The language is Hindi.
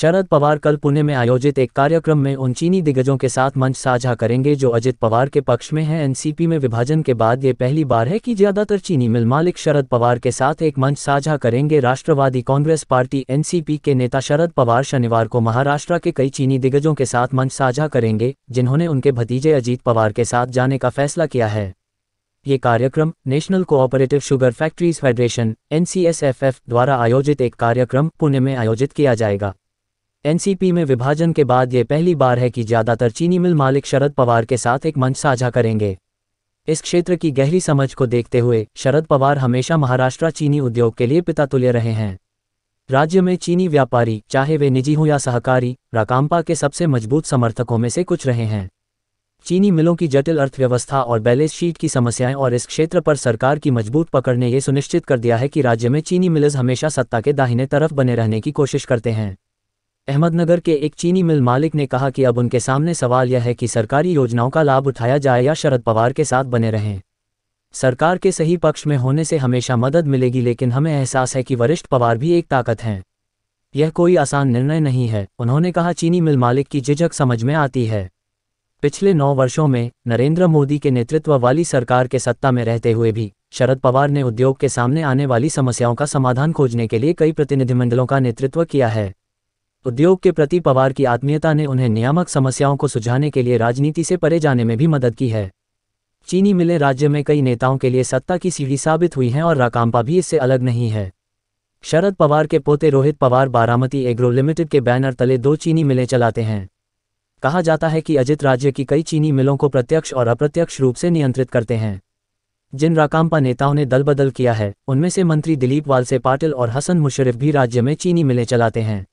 शरद पवार कल पुणे में आयोजित एक कार्यक्रम में उन चीनी दिग्गजों के साथ मंच साझा करेंगे जो अजित पवार के पक्ष में हैं एनसीपी में विभाजन के बाद ये पहली बार है कि ज्यादातर चीनी मिल मालिक शरद पवार के साथ एक मंच साझा करेंगे राष्ट्रवादी कांग्रेस पार्टी एनसीपी के नेता शरद पवार शनिवार को महाराष्ट्र के कई चीनी दिग्गजों के साथ मंच साझा करेंगे जिन्होंने उनके भतीजे अजीत पवार के साथ जाने का फैसला किया है ये कार्यक्रम national cooperative sugar factories federation NCSFF द्वारा आयोजित एक कार्यक्रम पुणे में आयोजित किया जाएगा एनसीपी में विभाजन के बाद ये पहली बार है कि ज्यादातर चीनी मिल मालिक शरद पवार के साथ एक मंच साझा करेंगे इस क्षेत्र की गहरी समझ को देखते हुए शरद पवार हमेशा महाराष्ट्र चीनी उद्योग के लिए पिता तुल्य रहे हैं राज्य में चीनी व्यापारी चाहे वे निजी हों या सहकारी राकाम्पा के सबसे मजबूत समर्थकों में से कुछ रहे हैं चीनी मिलों की जटिल अर्थव्यवस्था और बैलेंस शीट की समस्याएं और इस क्षेत्र पर सरकार की मजबूत पकड़ ने ये सुनिश्चित कर दिया है कि राज्य में चीनी मिल्स हमेशा सत्ता के दाहिने तरफ बने रहने की कोशिश करते हैं अहमदनगर के एक चीनी मिल मालिक ने कहा कि अब उनके सामने सवाल यह है कि सरकारी योजनाओं का लाभ उठाया जाए या शरद पवार के साथ बने रहें सरकार के सही पक्ष में होने से हमेशा मदद मिलेगी लेकिन हमें एहसास है कि वरिष्ठ पवार भी एक ताकत हैं यह कोई आसान निर्णय नहीं है उन्होंने कहा चीनी मिल मालिक की झिझक समझ में आती है पिछले नौ वर्षों में नरेंद्र मोदी के नेतृत्व वाली सरकार के सत्ता में रहते हुए भी शरद पवार ने उद्योग के सामने आने वाली समस्याओं का समाधान खोजने के लिए कई प्रतिनिधिमंडलों का नेतृत्व किया है उद्योग के प्रति पवार की आत्मीयता ने उन्हें नियामक समस्याओं को सुझाने के लिए राजनीति से परे जाने में भी मदद की है चीनी मिलें राज्य में कई नेताओं के लिए सत्ता की सीढ़ी साबित हुई हैं और राकांपा भी इससे अलग नहीं है शरद पवार के पोते रोहित पवार बारामती एग्रो लिमिटेड के बैनर तले दो चीनी मिलें चलाते हैं कहा जाता है कि अजित राज्य की कई चीनी मिलों को प्रत्यक्ष और अप्रत्यक्ष रूप से नियंत्रित करते हैं जिन राकांपा नेताओं ने दल बदल किया है उनमें से मंत्री दिलीप वालसे पाटिल और हसन मुशरफ भी राज्य में चीनी मिलें चलाते हैं